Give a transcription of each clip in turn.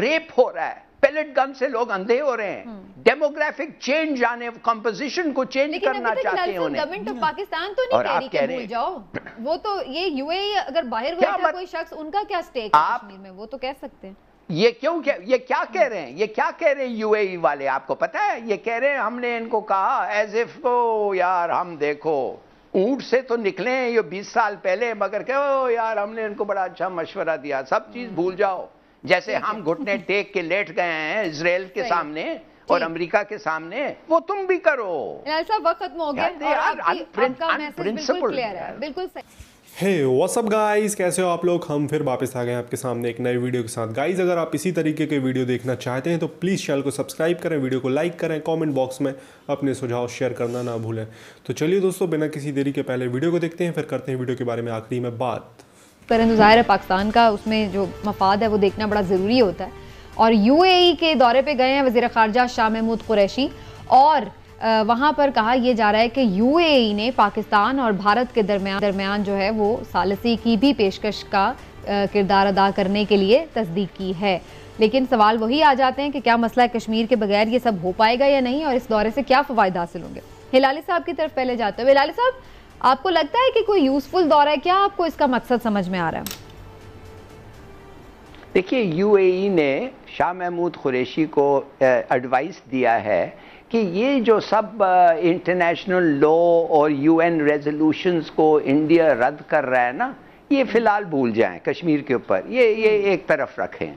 Rape हो रहा है पेलेट गन से लोग अंधे हो रहे हैं डेमोग्राफिक हम्म। चेंज आने कंपोजिशन को चेंज करना चाहते हैं गवर्नमेंट ऑफ पाकिस्तान तो नहीं और आप कह रहे जाओ वो तो ये यूएई e अगर बाहर गया कोई शख्स उनका क्या स्टेक आप... में वो तो कह सकते हैं ये क्यों कह ये क्या हम्म। कह रहे हैं ये क्या कह रहे हैं यूएई e वाले आपको पता है ये कह रहे हैं हमने इनको कहा एज इफ ओ यार हम देखो ऊंट से तो निकले हैं ये 20 साल पहले मगर क्या यार हमने इनको बड़ा अच्छा मशवरा दिया सब चीज हम्म। भूल जाओ जैसे हम घुटने टेक के लेट गए हैं इसराइल के सामने और अमेरिका के सामने वो तुम भी करो ऐसा वक्त हो गया बिल्कुल हे व्हाट्सअप गाइस कैसे हो आप लोग हम फिर वापस आ गए हैं आपके सामने एक नए वीडियो के साथ गाइस अगर आप इसी तरीके के वीडियो देखना चाहते हैं तो प्लीज़ चैनल को सब्सक्राइब करें वीडियो को लाइक करें कमेंट बॉक्स में अपने सुझाव शेयर करना ना भूलें तो चलिए दोस्तों बिना किसी देरी के पहले वीडियो को देखते हैं फिर करते हैं वीडियो के बारे में आखिरी में बात परंतु ज़ाहिर है पाकिस्तान का उसमें जो मफाद है वो देखना बड़ा ज़रूरी होता है और यू के दौरे पर गए हैं वज़ी ख़ारजा शाह महमूद कुरैशी और वहाँ पर कहा यह जा रहा है कि यू ने पाकिस्तान और भारत के दरमियान दरमियान जो है वो सालसी की भी पेशकश का किरदार अदा करने के लिए तस्दीक की है लेकिन सवाल वही आ जाते हैं कि क्या मसला है कश्मीर के बगैर ये सब हो पाएगा या नहीं और इस दौरे से क्या फ़ायदे हासिल होंगे हिलाली साहब की तरफ पहले जाते हो हिलाली साहब आपको लगता है कि कोई यूजफुल दौर है क्या आपको इसका मकसद समझ में आ रहा है देखिए यूएई e ने शाह महमूद कुरैशी को एडवाइस दिया है कि ये जो सब इंटरनेशनल लॉ और यूएन रेजोल्यूशंस को इंडिया रद्द कर रहा है ना ये फिलहाल भूल जाएं कश्मीर के ऊपर ये ये एक तरफ रखें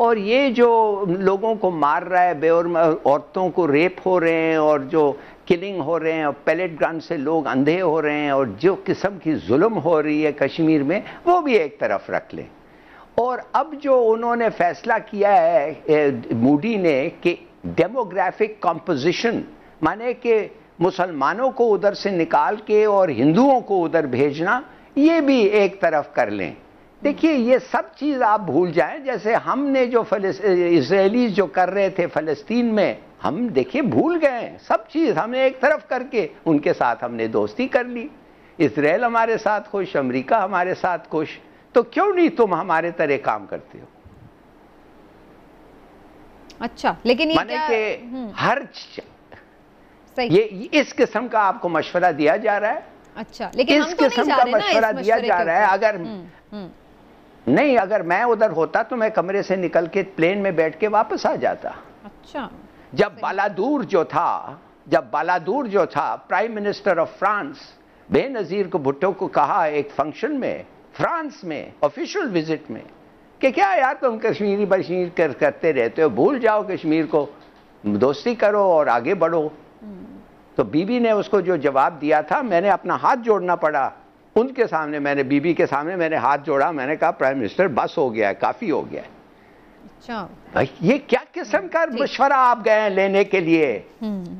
और ये जो लोगों को मार रहा है बेऔर औरतों को रेप हो रहे हैं और जो किलिंग हो रहे हैं और पैलेट ग्राउंड से लोग अंधे हो रहे हैं और जो किस्म की जुल्म हो रही है कश्मीर में वो भी एक तरफ रख लें और अब जो उन्होंने फैसला किया है मूडी ने कि डेमोग्राफिक कॉम्पोजिशन माने कि मुसलमानों को उधर से निकाल के और हिंदुओं को उधर भेजना ये भी एक तरफ कर लें देखिए ये सब चीज़ आप भूल जाएं जैसे हमने जो इसराइली जो कर रहे थे फ़लस्तीन में हम देखिए भूल गए सब चीज़ हमने एक तरफ करके उनके साथ हमने दोस्ती कर ली इसराइल हमारे साथ खुश अमेरिका हमारे साथ खुश तो क्यों नहीं तुम हमारे तरह काम करते हो अच्छा लेकिन ये माने के हम्म। हर ये इस किस्म का आपको मशवरा दिया जा रहा है अच्छा लेकिन इस तो किस्म का मशवरा दिया जा रहा है अगर हम्म, हम्म। नहीं अगर मैं उधर होता तो मैं कमरे से निकल के प्लेन में बैठ के वापस आ जाता अच्छा जब बालादूर जो था जब बालादूर जो था prime minister of France Benazir को भुट्टो को कहा एक फंक्शन में फ्रांस में ऑफिशियल विजिट में कि क्या यार तुम कश्मीरी बश्मीर कर, करते रहते हो भूल जाओ कश्मीर को दोस्ती करो और आगे बढ़ो हम्म। तो बीबी ने उसको जो जवाब दिया था मैंने अपना हाथ जोड़ना पड़ा उनके सामने मैंने बीबी के सामने मैंने हाथ जोड़ा मैंने कहा प्राइम मिनिस्टर बस हो गया है काफ़ी हो गया है अच्छा ये क्या किस्म का मशवरा आप गए हैं लेने के लिए हम्म।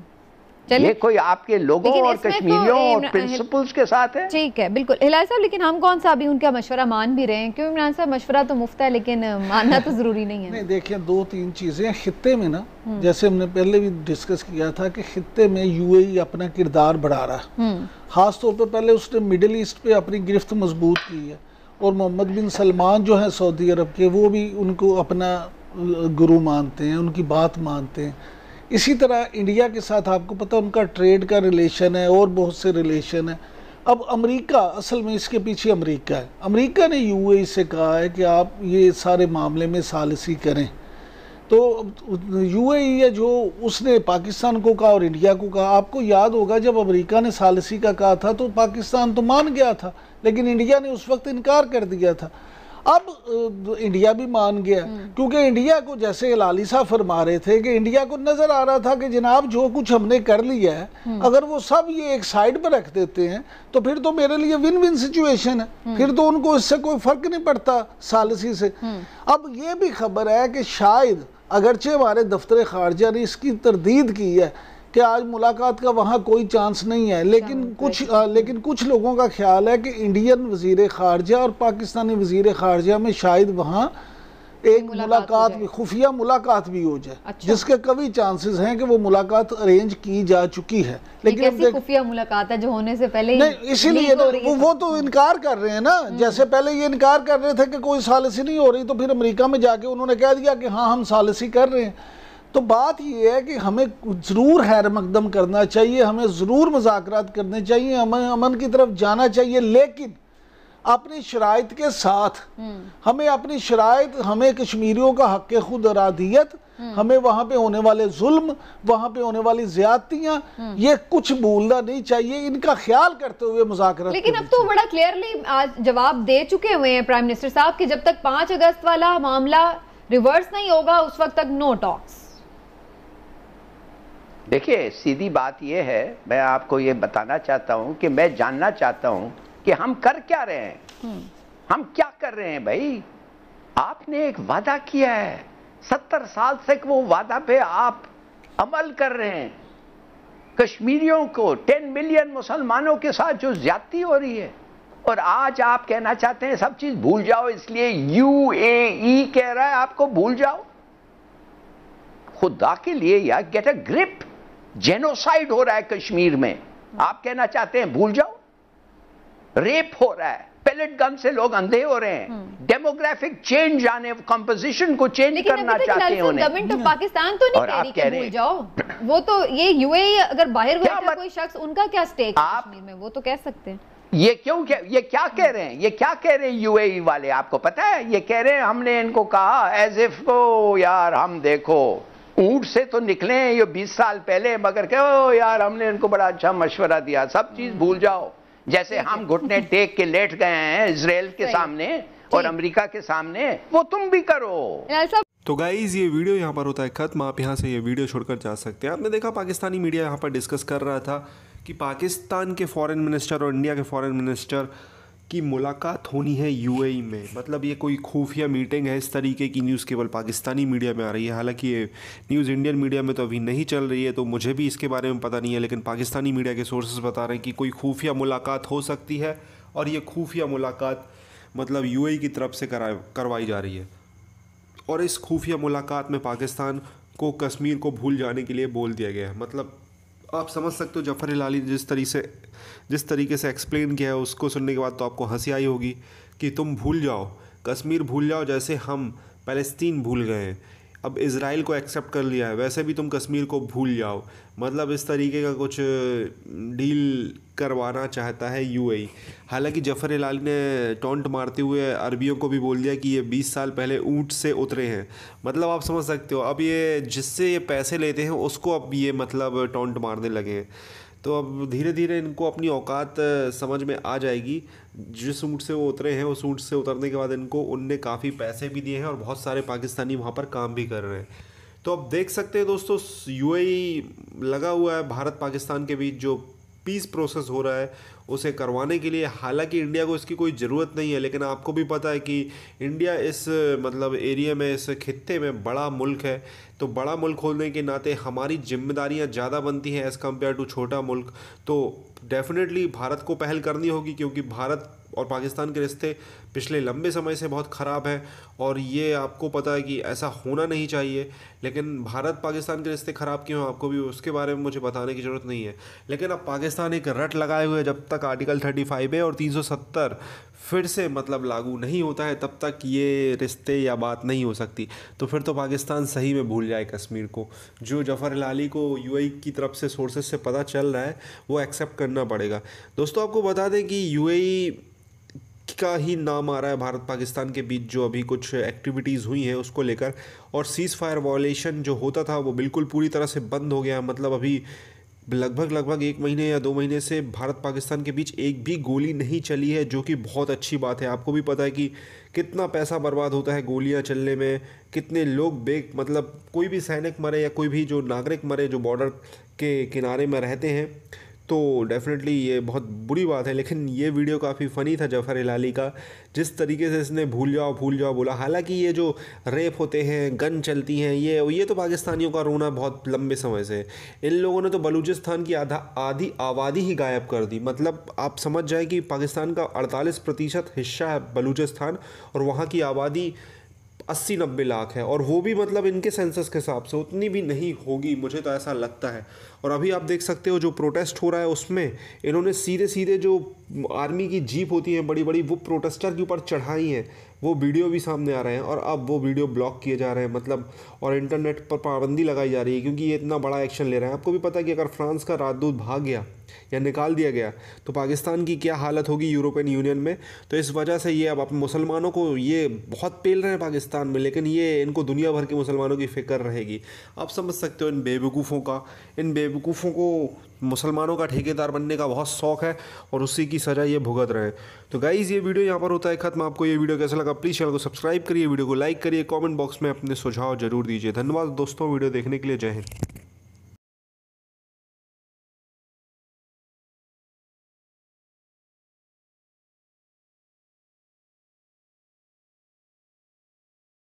ये कोई आपके लोगों और कश्मीरियों और प्रिंसिपल्स के साथ है ठीक है बिल्कुल हिलाल साहब लेकिन हम कौन सा अभी उनका मशवरा मान भी रहे हैं क्योंकि इमरान साहब मशवरा तो मुफ्त है लेकिन मानना तो जरूरी नहीं है नहीं देखिए दो तीन चीजें खत्ते में ना हम्म। जैसे हमने पहले भी डिस्कस किया था कि खत्ते में यूएई e अपना किरदार बढ़ा रहा है हम्म। तौर पर पहले उसने मिडिल ईस्ट पे अपनी गिरफ्त मजबूत की है और मोहम्मद बिन सलमान जो है सऊदी अरब के वो भी उनको अपना गुरु मानते हैं उनकी बात मानते हैं इसी तरह इंडिया के साथ आपको पता है उनका ट्रेड का रिलेशन है और बहुत से रिलेशन है अब अमेरिका असल में इसके पीछे अमेरिका है अमेरिका ने यूएई से कहा है कि आप ये सारे मामले में सालसी करें तो यूएई ए जो उसने पाकिस्तान को कहा और इंडिया को कहा आपको याद होगा जब अमेरिका ने सालसी का कहा था तो पाकिस्तान तो मान गया था लेकिन इंडिया ने उस वक्त इनकार कर दिया था अब इंडिया भी मान गया हम्म। क्योंकि इंडिया को जैसे लाली साहब फरमा रहे थे कि इंडिया को नजर आ रहा था कि जनाब जो कुछ हमने कर लिया है हम्म। अगर वो सब ये एक साइड पर रख देते हैं तो फिर तो मेरे लिए विन विन सिचुएशन है हम्म। फिर तो उनको इससे कोई फर्क नहीं पड़ता सालसी से अब ये भी खबर है कि शायद अगरचे हमारे दफ्तर खारजा ने इसकी तरदीद की है कि आज मुलाकात का वहाँ कोई चांस नहीं है लेकिन कुछ आ, लेकिन कुछ लोगों का ख्याल है कि इंडियन वजीर खारजा और पाकिस्तानी वजीर खारजा में शायद वहाँ एक मुलाकात भी खुफिया मुलाकात भी हो जाए अच्छा। जिसके कभी चांसेस हैं कि वो मुलाकात अरेंज की जा चुकी है लेकिन ऐसी खुफिया मुलाकात है जो होने से पहले नहीं इसीलिए वो, वो तो इनकार कर रहे हैं ना हम्म। जैसे पहले ये इनकार कर रहे थे कि कोई सालसी नहीं हो रही तो फिर अमेरिका में जाके उन्होंने कह दिया कि हाँ हम सालसी कर रहे हैं तो बात यह है कि हमें ज़रूर हैर मकदम करना चाहिए हमें ज़रूर मुजाकर करने चाहिए हमें अमन की तरफ जाना चाहिए लेकिन अपनी शराइत के साथ हम्म। हमें अपनी शराइत हमें कश्मीरियों का हक खुद अरादियत हम्म। हमें वहाँ पे होने वाले जुल्म वहाँ पे होने वाली ज्यादतियाँ हम्म। ये कुछ भूलना नहीं चाहिए इनका ख्याल करते हुए मुजाकर लेकिन अब तो बड़ा क्लियरली आज जवाब दे चुके हुए हैं प्राइम मिनिस्टर साहब कि जब तक पाँच अगस्त वाला मामला रिवर्स नहीं होगा उस वक्त तक नो टॉक्स देखिए सीधी बात यह है मैं आपको ये बताना चाहता हूँ कि मैं जानना चाहता हूँ कि हम कर क्या रहे हैं हम्म। हम क्या कर रहे हैं भाई आपने एक वादा किया है सत्तर साल से वो वादा पे आप अमल कर रहे हैं कश्मीरियों को टेन मिलियन मुसलमानों के साथ जो ज्यादा हो रही है और आज आप कहना चाहते हैं सब चीज भूल जाओ इसलिए यू ए कह रहा है आपको भूल जाओ खुदा के लिए या गेट अ ग्रिप जेनोसाइड हो रहा है कश्मीर में आप कहना चाहते हैं भूल जाओ रेप हो रहा है पेलेट गन से लोग अंधे हो रहे हैं डेमोग्राफिक हम्म। चेंज आने कंपोजिशन को चेंज करना चाहते हैं गवर्नमेंट ऑफ पाकिस्तान तो नहीं कह रहे जाओ वो तो ये यूएई e अगर बाहर कोई शख्स उनका क्या स्टेक आप, में वो तो कह सकते हैं ये क्यों कह, ये क्या कह रहे हैं ये क्या कह रहे हैं यूएई e वाले आपको पता है ये कह रहे हैं हमने इनको कहा एज इफ को यार हम देखो ऊट से तो निकले हैं ये 20 साल पहले मगर क्या ओ यार हमने इनको बड़ा अच्छा मशवरा दिया सब चीज भूल जाओ जैसे हम घुटने टेक के लेट गए हैं इसराइल के सामने और अमेरिका के सामने वो तुम भी करो तो गाइज ये वीडियो यहाँ पर होता है खत्म आप यहाँ से ये वीडियो छोड़कर जा सकते हैं आपने देखा पाकिस्तानी मीडिया यहाँ पर डिस्कस कर रहा था कि पाकिस्तान के फॉरेन मिनिस्टर और इंडिया के फॉरेन मिनिस्टर की मुलाकात होनी है यूएई e में मतलब ये कोई खुफिया मीटिंग है इस तरीके की न्यूज़ केवल पाकिस्तानी मीडिया में आ रही है हालांकि ये न्यूज़ इंडियन मीडिया में तो अभी नहीं चल रही है तो मुझे भी इसके बारे में पता नहीं है लेकिन पाकिस्तानी मीडिया के सोर्सेज बता रहे हैं कि कोई खुफिया मुलाकात हो सकती है और ये खुफिया मुलाकात मतलब यू e की तरफ से करा करवाई जा रही है और इस खुफिया मुलाकात में पाकिस्तान को कश्मीर को भूल जाने के लिए बोल दिया गया है मतलब आप समझ सकते हो जफर हिलाली जिस तरीके से जिस तरीके से एक्सप्लेन किया है उसको सुनने के बाद तो आपको हंसी आई होगी कि तुम भूल जाओ कश्मीर भूल जाओ जैसे हम फ़लस्तीन भूल गए हैं अब इसराइल को एक्सेप्ट कर लिया है वैसे भी तुम कश्मीर को भूल जाओ मतलब इस तरीके का कुछ डील करवाना चाहता है यू e। हालांकि जफर लाल ने टोंट मारते हुए अरबियों को भी बोल दिया कि ये 20 साल पहले ऊँट से उतरे हैं मतलब आप समझ सकते हो अब ये जिससे ये पैसे लेते हैं उसको अब ये मतलब टोंट मारने लगे हैं तो अब धीरे धीरे इनको अपनी औकात समझ में आ जाएगी जिस ऊँट से वो उतरे हैं उस ऊँट से उतरने के बाद इनको उनने काफ़ी पैसे भी दिए हैं और बहुत सारे पाकिस्तानी वहाँ पर काम भी कर रहे हैं तो अब देख सकते हैं दोस्तों यूएई लगा हुआ है भारत पाकिस्तान के बीच जो पीस प्रोसेस हो रहा है उसे करवाने के लिए हालांकि इंडिया को इसकी कोई ज़रूरत नहीं है लेकिन आपको भी पता है कि इंडिया इस मतलब एरिया में इस खत्े में बड़ा मुल्क है तो बड़ा मुल्क होने के नाते हमारी जिम्मेदारियाँ ज़्यादा बनती हैं एज़ कम्पेयर टू छोटा मुल्क तो डेफिनेटली भारत को पहल करनी होगी क्योंकि भारत और पाकिस्तान के रिश्ते पिछले लंबे समय से बहुत ख़राब हैं और ये आपको पता है कि ऐसा होना नहीं चाहिए लेकिन भारत पाकिस्तान के रिश्ते ख़राब क्यों आपको भी उसके बारे में मुझे बताने की ज़रूरत नहीं है लेकिन अब पाकिस्तान एक रट लगाए हुए जब तक तक आर्टिकल 35 है और 370 फिर से मतलब लागू नहीं होता है तब तक ये रिश्ते या बात नहीं हो सकती तो फिर तो पाकिस्तान सही में भूल जाए कश्मीर को जो जफर लाली को आई की तरफ से सोर्सेज से पता चल रहा है वो एक्सेप्ट करना पड़ेगा दोस्तों आपको बता दें कि आई का ही नाम आ रहा है भारत पाकिस्तान के बीच जो अभी कुछ एक्टिविटीज़ हुई हैं उसको लेकर और सीज़ फायर वॉलेशन जो होता था वो बिल्कुल पूरी तरह से बंद हो गया मतलब अभी लगभग लगभग एक महीने या दो महीने से भारत पाकिस्तान के बीच एक भी गोली नहीं चली है जो कि बहुत अच्छी बात है आपको भी पता है कि कितना पैसा बर्बाद होता है गोलियां चलने में कितने लोग बेग मतलब कोई भी सैनिक मरे या कोई भी जो नागरिक मरे जो बॉर्डर के किनारे में रहते हैं तो डेफिनेटली ये बहुत बुरी बात है लेकिन ये वीडियो काफ़ी फ़नी था जफर हिलाली का जिस तरीके से इसने भूल जाओ भूल जाओ बोला हालांकि ये जो रेप होते हैं गन चलती हैं ये ये तो पाकिस्तानियों का रोना बहुत लंबे समय से इन लोगों ने तो बलूचिस्तान की आधा आधी आबादी ही गायब कर दी मतलब आप समझ जाए कि पाकिस्तान का अड़तालीस प्रतिशत हिस्सा है बलूचिस्तान और वहाँ की आबादी अस्सी नब्बे लाख है और वो भी मतलब इनके सेंसस के हिसाब से उतनी भी नहीं होगी मुझे तो ऐसा लगता है और अभी आप देख सकते हो जो प्रोटेस्ट हो रहा है उसमें इन्होंने सीधे सीधे जो आर्मी की जीप होती है बड़ी बड़ी वो प्रोटेस्टर के ऊपर चढ़ाई हैं वो वीडियो भी सामने आ रहे हैं और अब वो वीडियो ब्लॉक किए जा रहे हैं मतलब और इंटरनेट पर पाबंदी लगाई जा रही है क्योंकि ये इतना बड़ा एक्शन ले रहे हैं आपको भी पता है कि अगर फ्रांस का राजदूत भाग गया या निकाल दिया गया तो पाकिस्तान की क्या हालत होगी यूरोपियन यूनियन में तो इस वजह से ये अब अपने मुसलमानों को ये बहुत पेल रहे हैं पाकिस्तान में लेकिन ये इनको दुनिया भर के मुसलमानों की फ़िक्र रहेगी आप समझ सकते हो इन बेवकूफ़ों का इन बेवकूफ़ों को मुसलमानों का ठेकेदार बनने का बहुत शौक है और उसी की सज़ा ये भुगत रहे हैं तो गाइज़ ये वीडियो यहाँ पर होता है ख़त्म आपको ये वीडियो कैसा लगा प्लीज़ चैनल को सब्सक्राइब करिए वीडियो को लाइक करिए कॉमेंट बॉक्स में अपने सुझाव जरूर दीजिए धन्यवाद दोस्तों वीडियो देखने के लिए जय हिंद